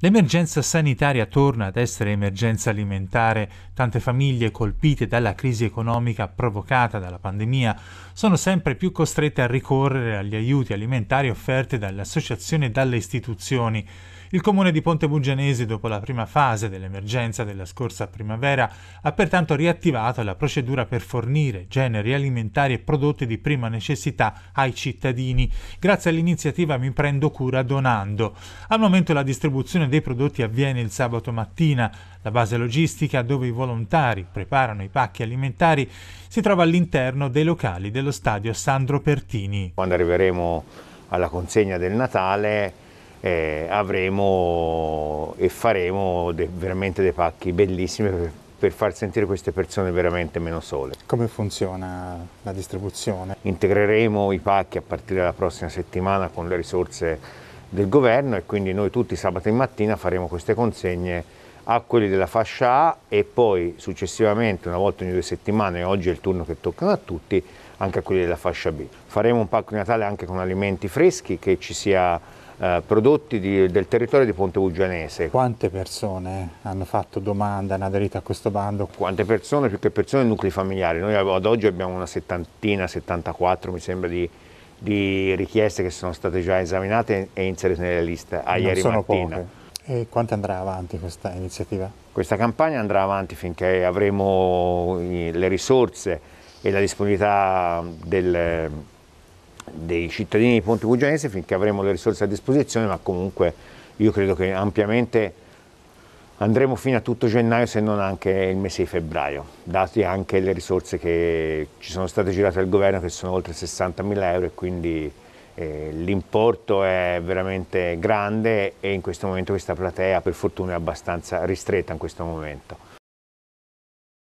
L'emergenza sanitaria torna ad essere emergenza alimentare, tante famiglie colpite dalla crisi economica provocata dalla pandemia sono sempre più costrette a ricorrere agli aiuti alimentari offerti dalle associazioni e dalle istituzioni. Il comune di Ponte Bugianesi, dopo la prima fase dell'emergenza della scorsa primavera, ha pertanto riattivato la procedura per fornire generi alimentari e prodotti di prima necessità ai cittadini, grazie all'iniziativa Mi prendo cura donando. Al momento la distribuzione dei prodotti avviene il sabato mattina. La base logistica, dove i volontari preparano i pacchi alimentari, si trova all'interno dei locali dello stadio Sandro Pertini. Quando arriveremo alla consegna del Natale eh, avremo e faremo de veramente dei pacchi bellissimi per, per, far sentire queste persone veramente meno sole. Come funziona la distribuzione? Integreremo i pacchi a partire dalla prossima settimana con le risorse del governo e quindi noi tutti sabato in mattina faremo queste consegne a quelli della fascia A e poi successivamente una volta ogni due settimane, oggi è il turno che tocca a tutti, anche a quelli della fascia B. Faremo un pacco di Natale anche con alimenti freschi, che ci sia eh, prodotti di, del territorio di Ponte Bugianese. Quante persone hanno fatto domanda, hanno aderito a questo bando? Quante persone, più che persone, nuclei familiari. Noi ad oggi abbiamo una settantina, 74 mi sembra di, di richieste che sono state già esaminate e inserite nella lista a non ieri sono mattina. Poche. E quanto andrà avanti questa iniziativa? Questa campagna andrà avanti finché avremo le risorse e la disponibilità del, dei cittadini di Ponte Puglianese finché avremo le risorse a disposizione, ma comunque io credo che ampiamente andremo fino a tutto gennaio se non anche il mese di febbraio, date anche le risorse che ci sono state girate dal governo che sono oltre 60.000 euro e quindi eh, l'importo è veramente grande e in questo momento questa platea per fortuna è abbastanza ristretta in questo momento.